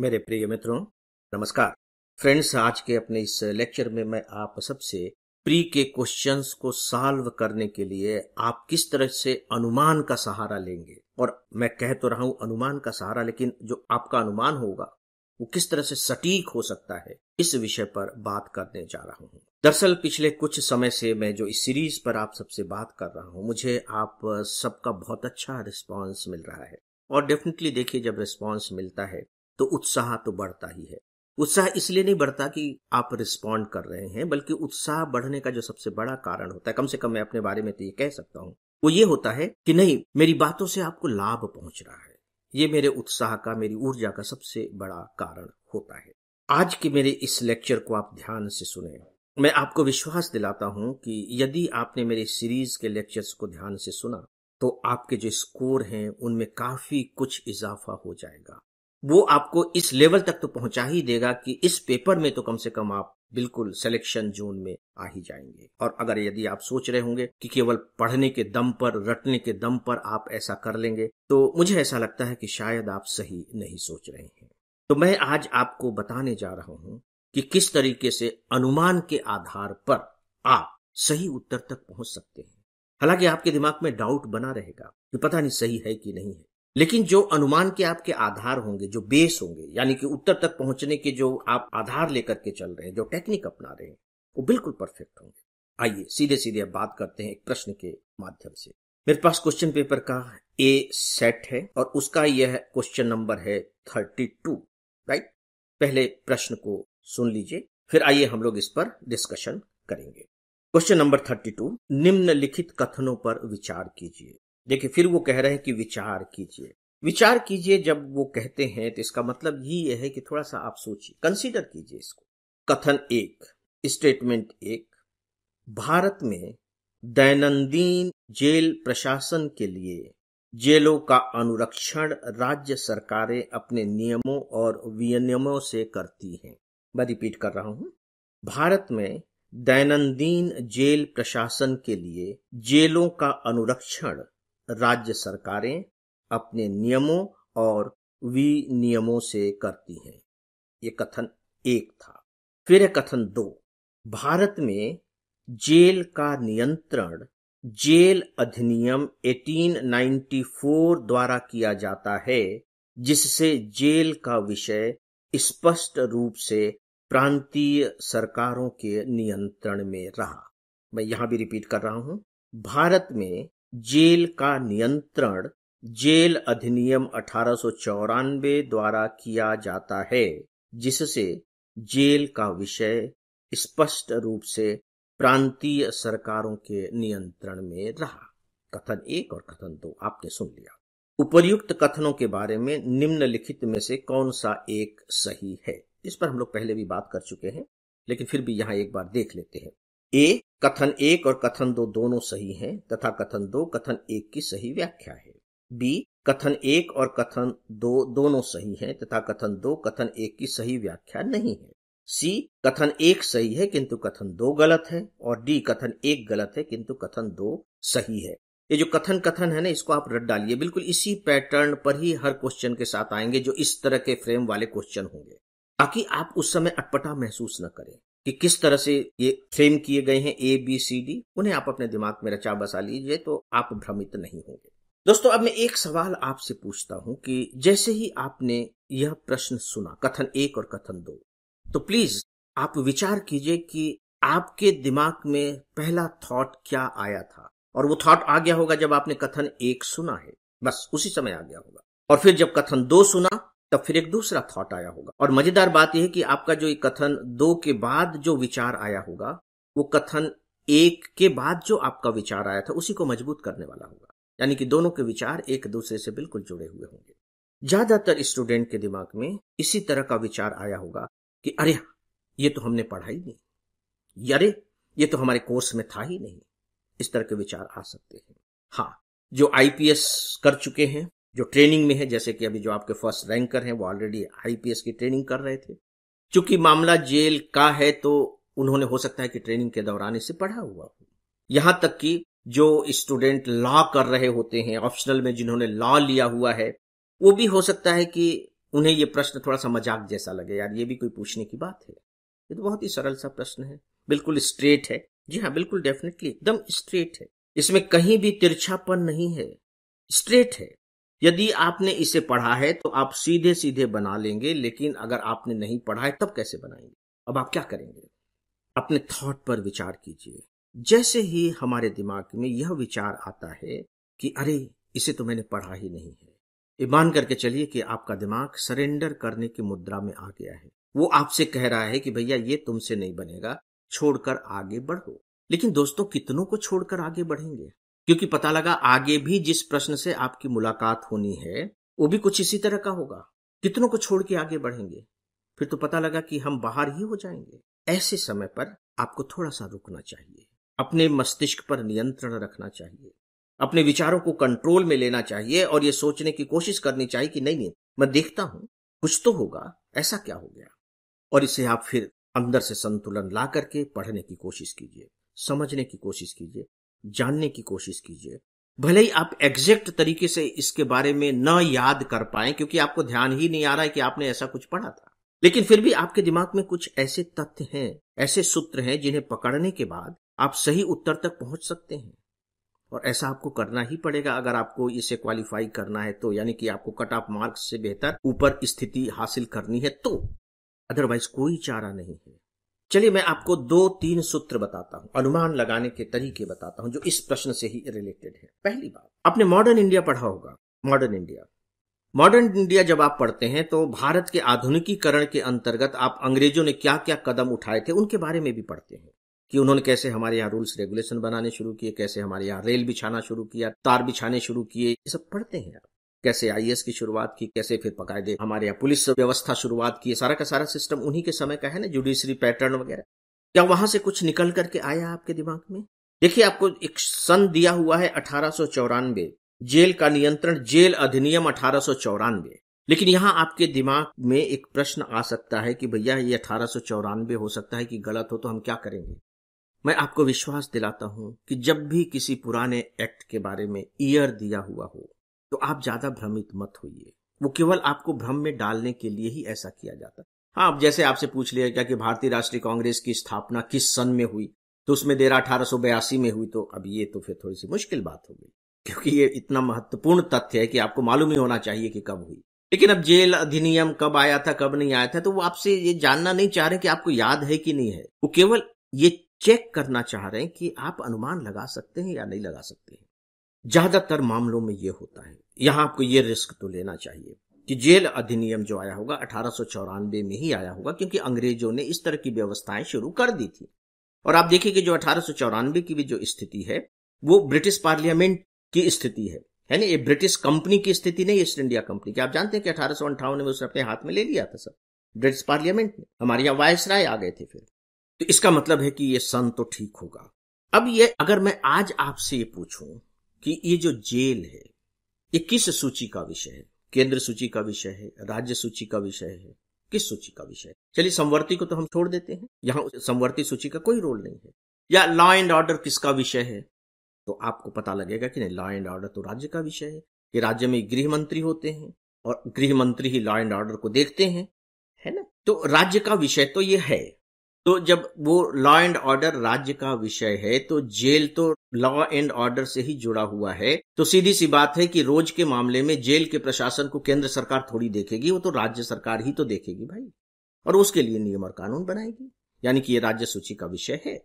मेरे प्रिय मित्रों नमस्कार फ्रेंड्स आज के अपने इस लेक्चर में मैं आप सबसे प्री के क्वेश्चंस को सॉल्व करने के लिए आप किस तरह से अनुमान का सहारा लेंगे और मैं कह तो रहा हूं अनुमान का सहारा लेकिन जो आपका अनुमान होगा वो किस तरह से सटीक हो सकता है इस विषय पर बात करने जा रहा हूं दरअसल पिछले कुछ समय से मैं जो इस सीरीज पर आप सबसे बात कर रहा हूं मुझे आप सबका बहुत अच्छा रिस्पॉन्स मिल रहा है और डेफिनेटली देखिए जब रिस्पॉन्स मिलता है तो उत्साह तो बढ़ता ही है उत्साह इसलिए नहीं बढ़ता कि आप रिस्पॉन्ड कर रहे हैं बल्कि उत्साह बढ़ने का जो सबसे बड़ा कारण होता है कम से कम मैं अपने बारे में तो ये कह सकता हूं वो ये होता है कि नहीं मेरी बातों से आपको लाभ पहुंच रहा है ये मेरे उत्साह का मेरी ऊर्जा का सबसे बड़ा कारण होता है आज के मेरे इस लेक्चर को आप ध्यान से सुने मैं आपको विश्वास दिलाता हूं कि यदि आपने मेरे सीरीज के लेक्चर्स को ध्यान से सुना तो आपके जो स्कोर हैं उनमें काफी कुछ इजाफा हो जाएगा वो आपको इस लेवल तक तो पहुंचा ही देगा कि इस पेपर में तो कम से कम आप बिल्कुल सिलेक्शन जोन में आ ही जाएंगे और अगर यदि आप सोच रहे होंगे कि केवल पढ़ने के दम पर रटने के दम पर आप ऐसा कर लेंगे तो मुझे ऐसा लगता है कि शायद आप सही नहीं सोच रहे हैं तो मैं आज आपको बताने जा रहा हूं कि किस तरीके से अनुमान के आधार पर आप सही उत्तर तक पहुंच सकते हैं हालांकि आपके दिमाग में डाउट बना रहेगा कि पता नहीं सही है कि नहीं है लेकिन जो अनुमान के आपके आधार होंगे जो बेस होंगे यानी कि उत्तर तक पहुंचने के जो आप आधार लेकर के चल रहे हैं जो टेक्निक अपना रहे हैं वो बिल्कुल परफेक्ट होंगे आइए सीधे सीधे अब बात करते हैं एक प्रश्न के माध्यम से मेरे पास क्वेश्चन पेपर का ए सेट है और उसका यह क्वेश्चन नंबर है थर्टी टू राइट पहले प्रश्न को सुन लीजिए फिर आइए हम लोग इस पर डिस्कशन करेंगे क्वेश्चन नंबर थर्टी टू निम्नलिखित कथनों पर विचार कीजिए देखिए फिर वो कह रहे हैं कि विचार कीजिए विचार कीजिए जब वो कहते हैं तो इसका मतलब ये है कि थोड़ा सा आप सोचिए कंसीडर कीजिए इसको कथन एक स्टेटमेंट एक भारत में दैनंदिन जेल प्रशासन के लिए जेलों का अनुरक्षण राज्य सरकारें अपने नियमों और विनियमों से करती हैं मैं रिपीट कर रहा हूं भारत में दैनंदिन जेल प्रशासन के लिए जेलों का अनुरक्षण राज्य सरकारें अपने नियमों और विनियमों से करती हैं ये कथन एक था फिर है कथन दो भारत में जेल का नियंत्रण जेल अधिनियम 1894 द्वारा किया जाता है जिससे जेल का विषय स्पष्ट रूप से प्रांतीय सरकारों के नियंत्रण में रहा मैं यहां भी रिपीट कर रहा हूं भारत में जेल का नियंत्रण जेल अधिनियम अठारह द्वारा किया जाता है जिससे जेल का विषय स्पष्ट रूप से प्रांतीय सरकारों के नियंत्रण में रहा कथन एक और कथन दो आपने सुन लिया उपर्युक्त कथनों के बारे में निम्नलिखित में से कौन सा एक सही है इस पर हम लोग पहले भी बात कर चुके हैं लेकिन फिर भी यहां एक बार देख लेते हैं ए कथन एक और कथन दो दोनों सही हैं तथा कथन दो कथन एक की सही व्याख्या है बी कथन एक और कथन दो दोनों सही हैं तथा कथन दो कथन एक की सही व्याख्या नहीं है सी कथन एक सही है किंतु कथन दो गलत है और डी कथन एक गलत है किंतु कथन दो सही है ये जो कथन कथन है ना इसको आप रट डालिए बिल्कुल इसी पैटर्न पर ही हर क्वेश्चन के साथ आएंगे जो इस तरह के फ्रेम वाले क्वेश्चन होंगे ताकि आप उस समय अटपटा महसूस न करें कि किस तरह से ये फ्रेम किए गए हैं ए बी सी डी उन्हें आप अपने दिमाग में रचा बसा लीजिए तो आप भ्रमित नहीं होंगे दोस्तों अब मैं एक सवाल आपसे पूछता हूं कि जैसे ही आपने यह प्रश्न सुना कथन एक और कथन दो तो प्लीज आप विचार कीजिए कि आपके दिमाग में पहला थॉट क्या आया था और वो थॉट आ गया होगा जब आपने कथन एक सुना है बस उसी समय आ गया होगा और फिर जब कथन दो सुना तब फिर एक दूसरा थॉट आया होगा और मजेदार बात यह है कि आपका जो कथन दो के बाद जो विचार आया होगा वो कथन एक के बाद जो आपका विचार आया था उसी को मजबूत करने वाला होगा यानी कि दोनों के विचार एक दूसरे से बिल्कुल जुड़े हुए होंगे ज्यादातर स्टूडेंट के दिमाग में इसी तरह का विचार आया होगा कि अरे हाँ, ये तो हमने पढ़ा ही नहीं अरे ये तो हमारे कोर्स में था ही नहीं इस तरह के विचार आ सकते हैं हाँ जो आईपीएस कर चुके हैं जो ट्रेनिंग में है जैसे कि अभी जो आपके फर्स्ट रैंकर हैं वो ऑलरेडी आईपीएस की ट्रेनिंग कर रहे थे चूंकि मामला जेल का है तो उन्होंने हो सकता है कि ट्रेनिंग के दौरान इसे पढ़ा हुआ हो यहां तक कि जो स्टूडेंट लॉ कर रहे होते हैं ऑप्शनल में जिन्होंने लॉ लिया हुआ है वो भी हो सकता है कि उन्हें ये प्रश्न थोड़ा सा मजाक जैसा लगे यार ये भी कोई पूछने की बात है ये तो बहुत ही सरल सा प्रश्न है बिल्कुल स्ट्रेट है जी हाँ बिल्कुल डेफिनेटली एकदम स्ट्रेट है इसमें कहीं भी तिरछापन नहीं है स्ट्रेट है यदि आपने इसे पढ़ा है तो आप सीधे सीधे बना लेंगे लेकिन अगर आपने नहीं पढ़ा है तब कैसे बनाएंगे अब आप क्या करेंगे अपने थॉट पर विचार कीजिए जैसे ही हमारे दिमाग में यह विचार आता है कि अरे इसे तो मैंने पढ़ा ही नहीं है मान करके चलिए कि आपका दिमाग सरेंडर करने की मुद्रा में आ गया है वो आपसे कह रहा है कि भैया ये तुमसे नहीं बनेगा छोड़कर आगे बढ़ो लेकिन दोस्तों कितनों को छोड़कर आगे बढ़ेंगे क्योंकि पता लगा आगे भी जिस प्रश्न से आपकी मुलाकात होनी है वो भी कुछ इसी तरह का होगा कितनों को छोड़ के आगे बढ़ेंगे फिर तो पता लगा कि हम बाहर ही हो जाएंगे ऐसे समय पर आपको थोड़ा सा रुकना चाहिए अपने मस्तिष्क पर नियंत्रण रखना चाहिए अपने विचारों को कंट्रोल में लेना चाहिए और ये सोचने की कोशिश करनी चाहिए कि नहीं नहीं मैं देखता हूं कुछ तो होगा ऐसा क्या हो गया और इसे आप फिर अंदर से संतुलन ला करके पढ़ने की कोशिश कीजिए समझने की कोशिश कीजिए जानने की कोशिश कीजिए भले ही आप एग्जैक्ट तरीके से इसके बारे में न याद कर पाए क्योंकि आपको ध्यान ही नहीं आ रहा है कि आपने ऐसा कुछ पढ़ा था लेकिन फिर भी आपके दिमाग में कुछ ऐसे तथ्य हैं ऐसे सूत्र हैं जिन्हें पकड़ने के बाद आप सही उत्तर तक पहुंच सकते हैं और ऐसा आपको करना ही पड़ेगा अगर आपको इसे क्वालिफाई करना है तो यानी कि आपको कट ऑफ मार्क्स से बेहतर ऊपर स्थिति हासिल करनी है तो अदरवाइज कोई चारा नहीं है चलिए मैं आपको दो तीन सूत्र बताता हूं अनुमान लगाने के तरीके बताता हूं जो इस प्रश्न से ही रिलेटेड है पहली बात आपने मॉडर्न इंडिया पढ़ा होगा मॉडर्न इंडिया मॉडर्न इंडिया जब आप पढ़ते हैं तो भारत के आधुनिकीकरण के अंतर्गत आप अंग्रेजों ने क्या क्या कदम उठाए थे उनके बारे में भी पढ़ते हैं कि उन्होंने कैसे हमारे यहाँ रूल्स रेगुलेशन बनाने शुरू किए कैसे हमारे यहाँ रेल बिछाना शुरू किया तार बिछाने शुरू किए ये सब पढ़ते हैं आप कैसे आईएएस की शुरुआत की कैसे फिर पकायदे हमारे यहाँ पुलिस व्यवस्था शुरुआत की सारा का सारा सिस्टम उन्हीं के समय का है ना जुडिशरी पैटर्न वगैरह क्या वहां से कुछ निकल करके आया आपके दिमाग में देखिए आपको एक सन दिया हुआ है अठारह जेल का नियंत्रण जेल अधिनियम अठारह लेकिन यहाँ आपके दिमाग में एक प्रश्न आ सकता है कि भैया ये अठारह हो सकता है कि गलत हो तो हम क्या करेंगे मैं आपको विश्वास दिलाता हूं कि जब भी किसी पुराने एक्ट के बारे में ईयर दिया हुआ हो तो आप ज्यादा भ्रमित मत होइए वो केवल आपको भ्रम में डालने के लिए ही ऐसा किया जाता हाँ अब जैसे आपसे पूछ लिया क्या कि भारतीय राष्ट्रीय कांग्रेस की स्थापना किस सन में हुई तो उसमें देर अठारह में हुई तो अब ये तो फिर थोड़ी सी मुश्किल बात हो गई क्योंकि ये इतना महत्वपूर्ण तथ्य है कि आपको मालूम ही होना चाहिए कि कब हुई लेकिन अब जेल अधिनियम कब आया था कब नहीं आया था तो वो आपसे ये जानना नहीं चाह रहे कि आपको याद है कि नहीं है वो केवल ये चेक करना चाह रहे हैं कि आप अनुमान लगा सकते हैं या नहीं लगा सकते हैं ज्यादातर मामलों में यह होता है यहां आपको ये रिस्क तो लेना चाहिए कि जेल अधिनियम जो आया होगा अठारह में ही आया होगा क्योंकि अंग्रेजों ने इस तरह की व्यवस्थाएं शुरू कर दी थी और आप देखिए कि जो अठारह की भी जो स्थिति है वो ब्रिटिश पार्लियामेंट की स्थिति है यानी ये ब्रिटिश कंपनी की स्थिति नहीं ईस्ट इंडिया कंपनी की आप जानते हैं कि अठारह में उसने अपने हाथ में ले लिया था सब ब्रिटिश पार्लियामेंट ने हमारे यहाँ वायस राय आ गए थे फिर तो इसका मतलब है कि ये सन तो ठीक होगा अब ये अगर मैं आज आपसे ये पूछूं कि ये जो जेल है ये किस सूची का विषय है केंद्र सूची का विषय है राज्य सूची का विषय है किस सूची का विषय है चलिए संवर्ती को तो हम छोड़ देते हैं यहां संवर्ती सूची का कोई रोल नहीं है या लॉ एंड ऑर्डर किसका विषय है तो आपको पता लगेगा कि नहीं लॉ एंड ऑर्डर तो राज्य का विषय है ये राज्य में गृह मंत्री होते हैं और गृह मंत्री ही लॉ एंड ऑर्डर को देखते हैं है ना तो राज्य का विषय तो ये है तो जब वो लॉ एंड ऑर्डर राज्य का विषय है तो जेल तो लॉ एंड ऑर्डर से ही जुड़ा हुआ है तो सीधी सी बात है कि रोज के मामले में जेल के प्रशासन को केंद्र सरकार थोड़ी देखेगी वो तो राज्य सरकार ही तो देखेगी भाई और उसके लिए नियम और कानून बनाएगी यानी कि ये राज्य सूची का विषय है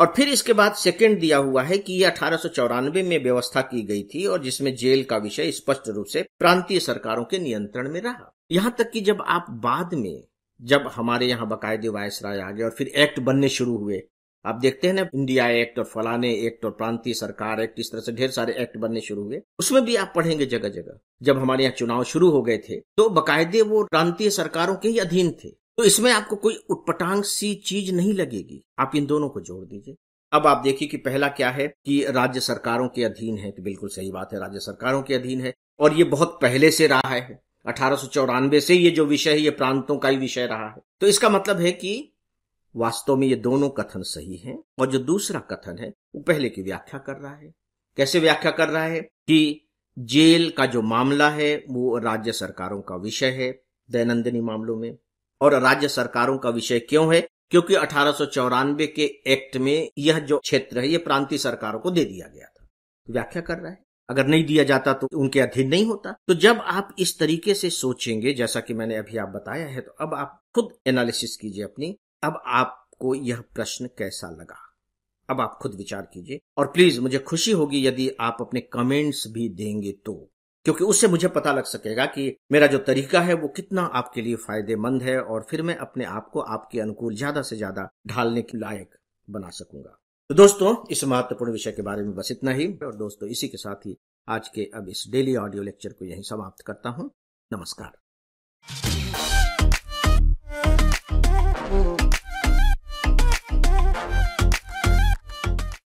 और फिर इसके बाद सेकेंड दिया हुआ है कि यह अठारह में व्यवस्था की गई थी और जिसमें जेल का विषय स्पष्ट रूप से प्रांतीय सरकारों के नियंत्रण में रहा यहां तक कि जब आप बाद में जब हमारे यहाँ बाकायदे वायसराय आ गए और फिर एक्ट बनने शुरू हुए आप देखते हैं ना इंडिया एक्ट और फलाने एक्ट और प्रांतीय सरकार एक्ट इस तरह से ढेर सारे एक्ट बनने शुरू हुए उसमें भी आप पढ़ेंगे जगह जगह जब हमारे यहाँ चुनाव शुरू हो गए थे तो बाकायदे वो प्रांतीय सरकारों के ही अधीन थे तो इसमें आपको कोई उटपटांग सी चीज नहीं लगेगी आप इन दोनों को जोड़ दीजिए अब आप देखिए कि पहला क्या है कि राज्य सरकारों के अधीन है तो बिल्कुल सही बात है राज्य सरकारों के अधीन है और ये बहुत पहले से रहा है अठारह से ये जो विषय है ये प्रांतों का ही विषय रहा है तो इसका मतलब है कि वास्तव में ये दोनों कथन सही हैं और जो दूसरा कथन है वो पहले की व्याख्या कर रहा है कैसे व्याख्या कर रहा है कि जेल का जो मामला है वो राज्य सरकारों का विषय है दैनंदिनी मामलों में और राज्य सरकारों का विषय क्यों है क्योंकि अठारह के एक्ट में यह जो क्षेत्र है ये प्रांतीय सरकारों को दे दिया गया था तो व्याख्या कर रहा है अगर नहीं दिया जाता तो उनके अधीन नहीं होता तो जब आप इस तरीके से सोचेंगे जैसा कि मैंने अभी आप बताया है तो अब आप खुद एनालिसिस कीजिए अपनी अब आपको यह प्रश्न कैसा लगा अब आप खुद विचार कीजिए और प्लीज मुझे खुशी होगी यदि आप अपने कमेंट्स भी देंगे तो क्योंकि उससे मुझे पता लग सकेगा कि मेरा जो तरीका है वो कितना आपके लिए फायदेमंद है और फिर मैं अपने आप को आपके अनुकूल ज्यादा से ज्यादा ढालने के लायक बना सकूंगा तो दोस्तों इस महत्वपूर्ण विषय के बारे में बस इतना ही और दोस्तों इसी के साथ ही आज के अब इस डेली ऑडियो लेक्चर को यहीं समाप्त करता हूं नमस्कार